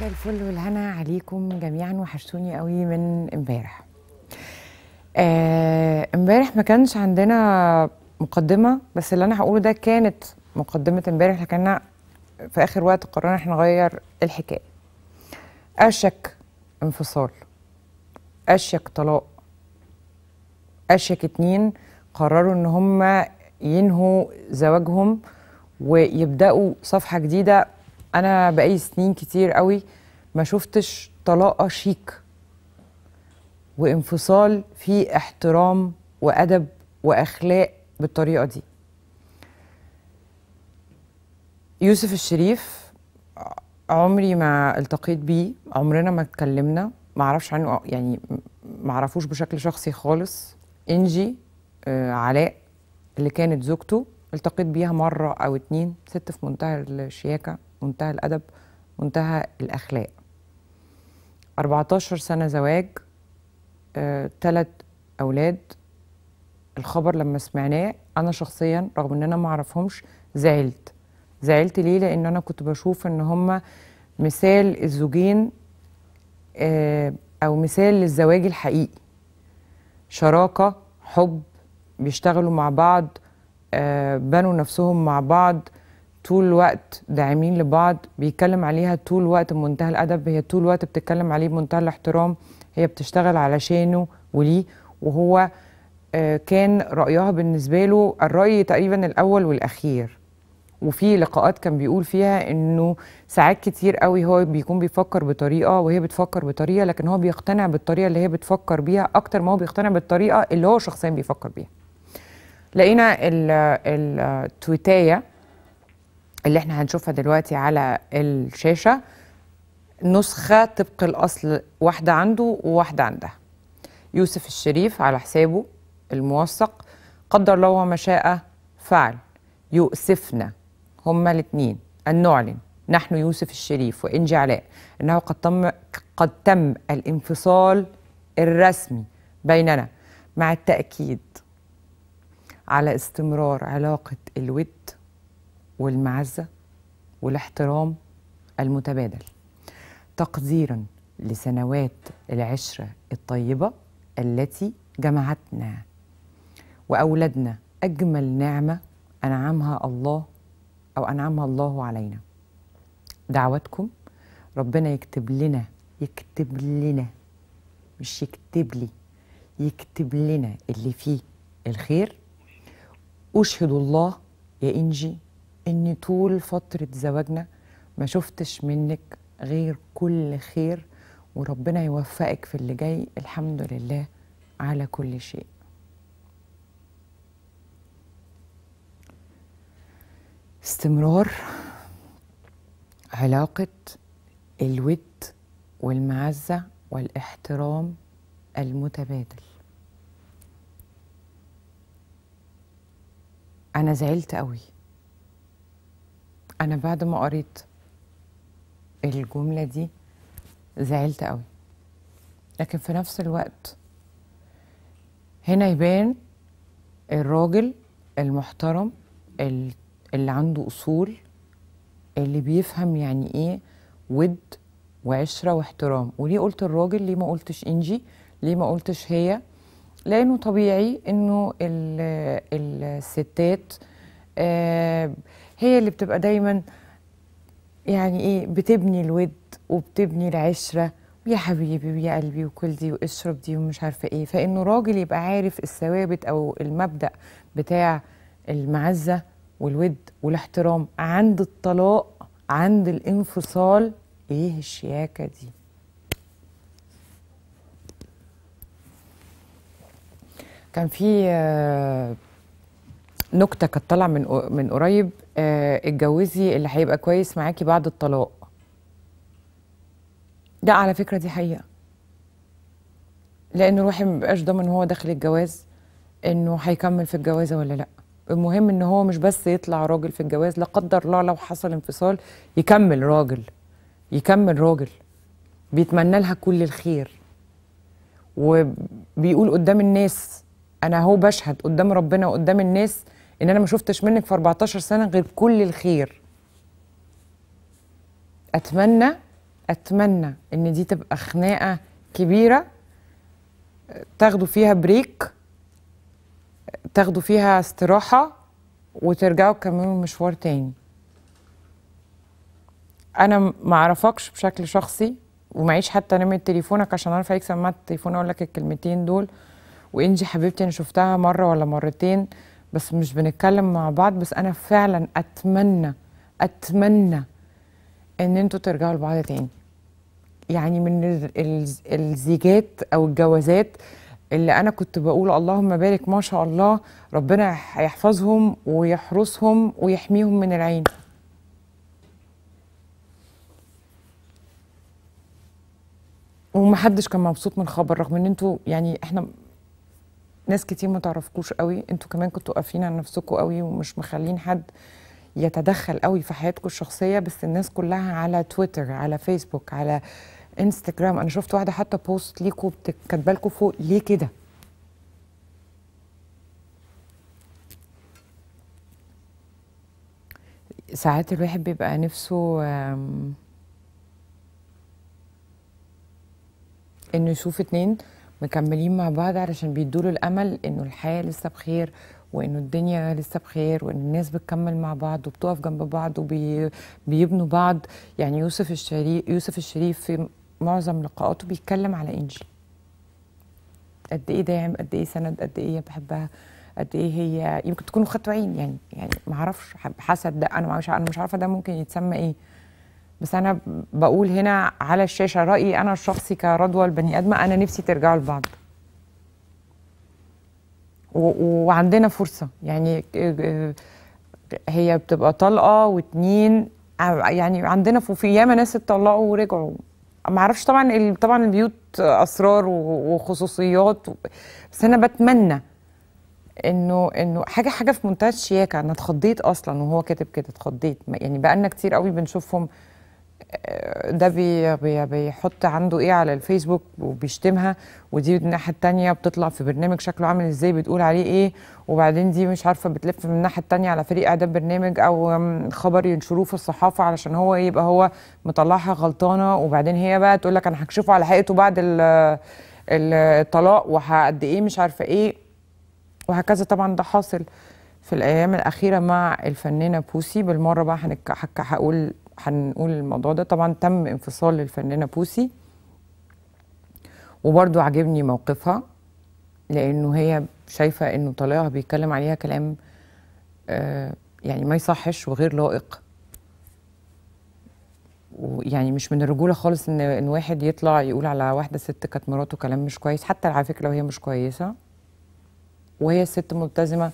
مساء الفل والهنا عليكم جميعا وحشتوني قوي من امبارح آه، امبارح ما كانش عندنا مقدمه بس اللي انا هقوله ده كانت مقدمه امبارح لكن في اخر وقت قررنا احنا نغير الحكايه اشك انفصال اشك طلاق اشك اتنين قرروا ان هم ينهوا زواجهم ويبداوا صفحه جديده انا بقالي سنين كتير قوي ما شفتش طلاقه شيك وانفصال فيه احترام وادب واخلاق بالطريقه دي يوسف الشريف عمري ما التقيت بيه عمرنا ما اتكلمنا ما اعرفش عنه يعني ما اعرفوش بشكل شخصي خالص انجي آه علاء اللي كانت زوجته التقيت بيها مره او اتنين ست في منتهى الشياكه منتهى الأدب منتهى الأخلاق 14 سنة زواج ثلاث آه، أولاد الخبر لما سمعناه أنا شخصيا رغم إن أنا ما أعرفهمش زعلت زعلت ليه لأن أنا كنت بشوف إن هما مثال الزوجين آه، أو مثال للزواج الحقيقي شراكة حب بيشتغلوا مع بعض آه، بنوا نفسهم مع بعض طول الوقت داعمين لبعض بيتكلم عليها طول الوقت بمنتهى الادب هي طول الوقت بتتكلم عليه بمنتهى الاحترام هي بتشتغل علشانه وليه وهو آه، كان رايها بالنسبه له الراي تقريبا الاول والاخير وفي لقاءات كان بيقول فيها انه ساعات كتير قوي هو بيكون بيفكر بطريقه وهي بتفكر بطريقه لكن هو بيقتنع بالطريقه اللي هي بتفكر بيها اكتر ما هو بيقتنع بالطريقه اللي هو شخصيا بيفكر بيها لقينا التويتايه اللي احنا هنشوفها دلوقتي على الشاشة نسخة طبق الأصل واحدة عنده وواحدة عندها يوسف الشريف على حسابه الموثق قدر الله وما شاء فعل يؤسفنا هما الاثنين أن نعلن نحن يوسف الشريف وإنجي علاء أنه قد تم قد تم الانفصال الرسمي بيننا مع التأكيد على استمرار علاقة الود والمعزة والاحترام المتبادل تقديرا لسنوات العشرة الطيبة التي جمعتنا وأولدنا أجمل نعمة أنعمها الله أو أنعمها الله علينا دعواتكم ربنا يكتب لنا يكتب لنا مش يكتب لي يكتب لنا اللي فيه الخير أشهد الله يا إنجي اني طول فتره زواجنا ما شفتش منك غير كل خير وربنا يوفقك في اللي جاي الحمد لله على كل شيء استمرار علاقة الود والمعزة والاحترام المتبادل أنا زعلت قوي انا بعد ما قريت الجمله دي زعلت قوي لكن في نفس الوقت هنا يبان الراجل المحترم اللي عنده اصول اللي بيفهم يعني ايه ود وعشره واحترام وليه قلت الراجل ليه ما قلتش انجي ليه ما قلتش هي لانه طبيعي انه الستات آه هي اللي بتبقى دايما يعني ايه بتبني الود وبتبني العشره ويا حبيبي ويا قلبي وكل دي واشرب دي ومش عارفه ايه فانه راجل يبقى عارف الثوابت او المبدا بتاع المعزه والود والاحترام عند الطلاق عند الانفصال ايه الشياكه دي كان في آه، نكته كانت طالعه من من قريب آه، اتجوزي اللي هيبقى كويس معاكي بعد الطلاق ده على فكره دي حقيقه لان روحي بيبقاش ضامن هو داخل الجواز انه هيكمل في الجوازه ولا لا المهم ان هو مش بس يطلع راجل في الجواز لا قدر الله لو حصل انفصال يكمل راجل يكمل راجل بيتمنى لها كل الخير وبيقول قدام الناس انا اهو بشهد قدام ربنا وقدام الناس ان انا ما شفتش منك في 14 سنه غير كل الخير اتمنى اتمنى ان دي تبقى خناقه كبيره تاخدوا فيها بريك تاخدوا فيها استراحه وترجعوا تكملوا المشوار تاني انا ما اعرفكش بشكل شخصي ومعيش حتى نمرة تليفونك عشان اعرف عليك سماعة التليفون اقول لك الكلمتين دول وانجي حبيبتي انا شفتها مره ولا مرتين بس مش بنتكلم مع بعض بس انا فعلا اتمنى اتمنى ان انتوا ترجعوا لبعض تاني يعني من الزيجات او الجوازات اللي انا كنت بقول اللهم بارك ما شاء الله ربنا هيحفظهم ويحرسهم ويحميهم من العين ومحدش كان مبسوط من الخبر رغم ان انتوا يعني احنا ناس كتير ما تعرفكوش قوي انتوا كمان كنتوا واقفين على نفسكم قوي ومش مخلين حد يتدخل قوي في حياتكم الشخصيه بس الناس كلها على تويتر على فيسبوك على انستجرام انا شفت واحده حتى بوست ليكوا كاتبه لكم فوق ليه كده ساعات الواحد بيبقى نفسه انه يشوف اتنين مكملين مع بعض علشان بيدوله الامل انه الحياه لسه بخير وانه الدنيا لسه بخير وان الناس بتكمل مع بعض وبتقف جنب بعض وبيبنوا بعض يعني يوسف الشريف يوسف الشريف في معظم لقاءاته بيتكلم على انجي قد ايه داعم قد ايه سند قد ايه بحبها قد ايه هي يمكن تكونوا خدتوا عين يعني يعني ما اعرفش حسد ده انا مش انا مش عارفه ده ممكن يتسمى ايه بس انا بقول هنا على الشاشه رايي انا الشخصي كرضوى البني ادمه انا نفسي ترجعوا لبعض وعندنا فرصه يعني آه، هي بتبقى طلقه واتنين آه، يعني عندنا في ياما ناس اتطلقوا ورجعوا ما اعرفش طبعا طبعا البيوت اسرار وخصوصيات بس انا بتمنى انه انه حاجه حاجه في منتهى الشياكه انا اتخضيت اصلا وهو كاتب كده اتخضيت يعني بقالنا كتير قوي بنشوفهم آه، ده بي بي بيحط عنده ايه على الفيسبوك وبيشتمها ودي الناحيه الثانيه بتطلع في برنامج شكله عامل ازاي بتقول عليه ايه وبعدين دي مش عارفه بتلف من الناحيه الثانيه على فريق اعداد برنامج او خبر ينشروه في الصحافه علشان هو إيه، يبقى هو مطلعها غلطانه وبعدين هي بقى تقول لك انا هكشفه على حقيقته بعد الطلاق وهقد ايه مش عارفه ايه وهكذا طبعا ده حاصل في الايام الاخيره مع الفنانه بوسي بالمره بقى هنك هقول هنقول الموضوع ده طبعا تم انفصال الفنانه بوسي وبرضو عجبني موقفها لانه هي شايفه انه طليقها بيتكلم عليها كلام آه، يعني ما يصحش وغير لائق ويعني مش من الرجوله خالص ان ان واحد يطلع يقول على واحده ست كانت مراته كلام مش كويس حتى على فكره لو هي مش كويسه وهي الست ملتزمه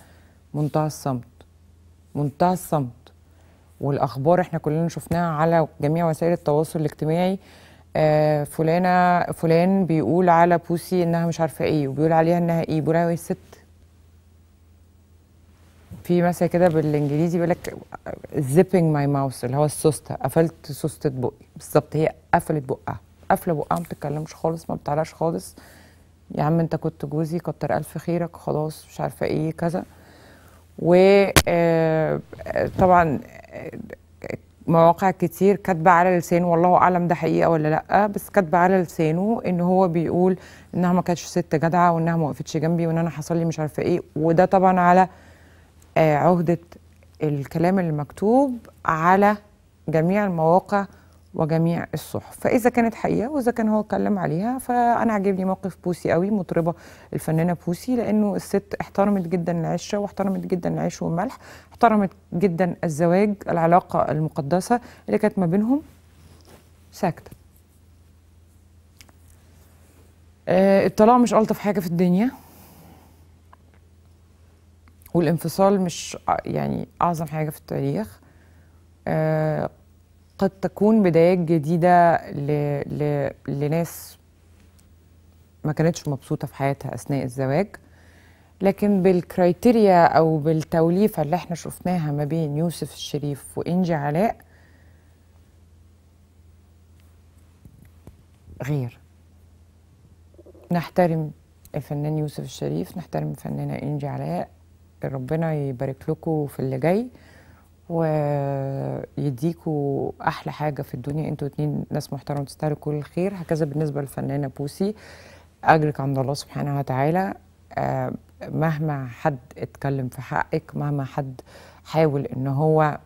منتهى الصمت منتهى الصمت والاخبار احنا كلنا شفناها على جميع وسائل التواصل الاجتماعي آه فلانه فلان بيقول على بوسي انها مش عارفه ايه وبيقول عليها انها ايه بيقول عليها ست في مثلا كده بالانجليزي بيقول لك زيبنج ماي ماوس اللي هو السوسته قفلت سوسته بقي بالظبط هي قفلت بقها قافله بقها ما بتتكلمش خالص ما بتعرفش خالص يا عم انت كنت جوزي كتر الف خيرك خلاص مش عارفه ايه كذا وطبعا آه، مواقع كتير كاتبه على لسانه والله اعلم ده حقيقه ولا لا بس كاتبه على لسانه ان هو بيقول انها ما كانتش ست جدعه وانها ما وقفتش جنبي وان انا حصل لي مش عارفه ايه وده طبعا على آه، عهده الكلام المكتوب على جميع المواقع وجميع الصحف فاذا كانت حقيقه واذا كان هو اتكلم عليها فانا عاجبني موقف بوسي قوي مطربه الفنانه بوسي لانه الست احترمت جدا العشه واحترمت جدا العيش والملح احترمت جدا الزواج العلاقه المقدسه اللي كانت ما بينهم ساكته آه، الطلاق مش الطف حاجه في الدنيا والانفصال مش يعني اعظم حاجه في التاريخ آه قد تكون بدايات جديدة ل... ل... لناس ما كانتش مبسوطة في حياتها أثناء الزواج لكن بالكرايتيريا أو بالتوليفة اللي احنا شفناها ما بين يوسف الشريف وإنجي علاء غير نحترم الفنان يوسف الشريف نحترم الفنانة إنجي علاء ربنا يبارك لكم في اللي جاي ويديكوا احلى حاجه في الدنيا انتوا اتنين ناس محترمه تستاهلوا كل الخير هكذا بالنسبه للفنانه بوسي اجرك عند الله سبحانه وتعالى آه، مهما حد اتكلم في حقك مهما حد حاول ان هو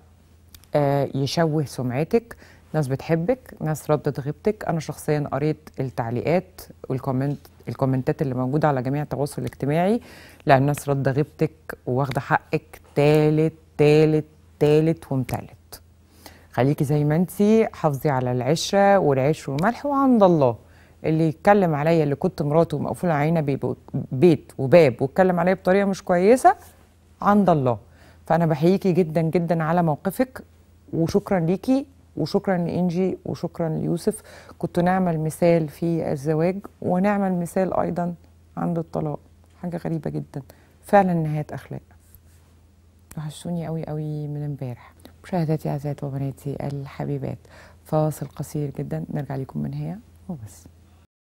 آه، يشوه سمعتك ناس بتحبك ناس ردت غيبتك انا شخصيا قريت التعليقات والكومنت الكومنتات اللي موجوده على جميع التواصل الاجتماعي لا الناس رد غيبتك وواخده حقك تالت تالت تالت ومتلت خليكي زي ما انتي حافظي على العشره والعش والملح وعند الله اللي يتكلم عليا اللي كنت مراته ومقفول عينة بيت وباب واتكلم عليا بطريقه مش كويسه عند الله فانا بحييكي جدا جدا على موقفك وشكرا ليكي وشكرا لانجي وشكرا ليوسف كنتوا نعمل مثال في الزواج ونعمل مثال ايضا عند الطلاق حاجه غريبه جدا فعلا نهايه اخلاق وحشتوني قوي قوي من امبارح مشاهداتي اعزائي وبناتي الحبيبات فاصل قصير جدا نرجع لكم من هي وبس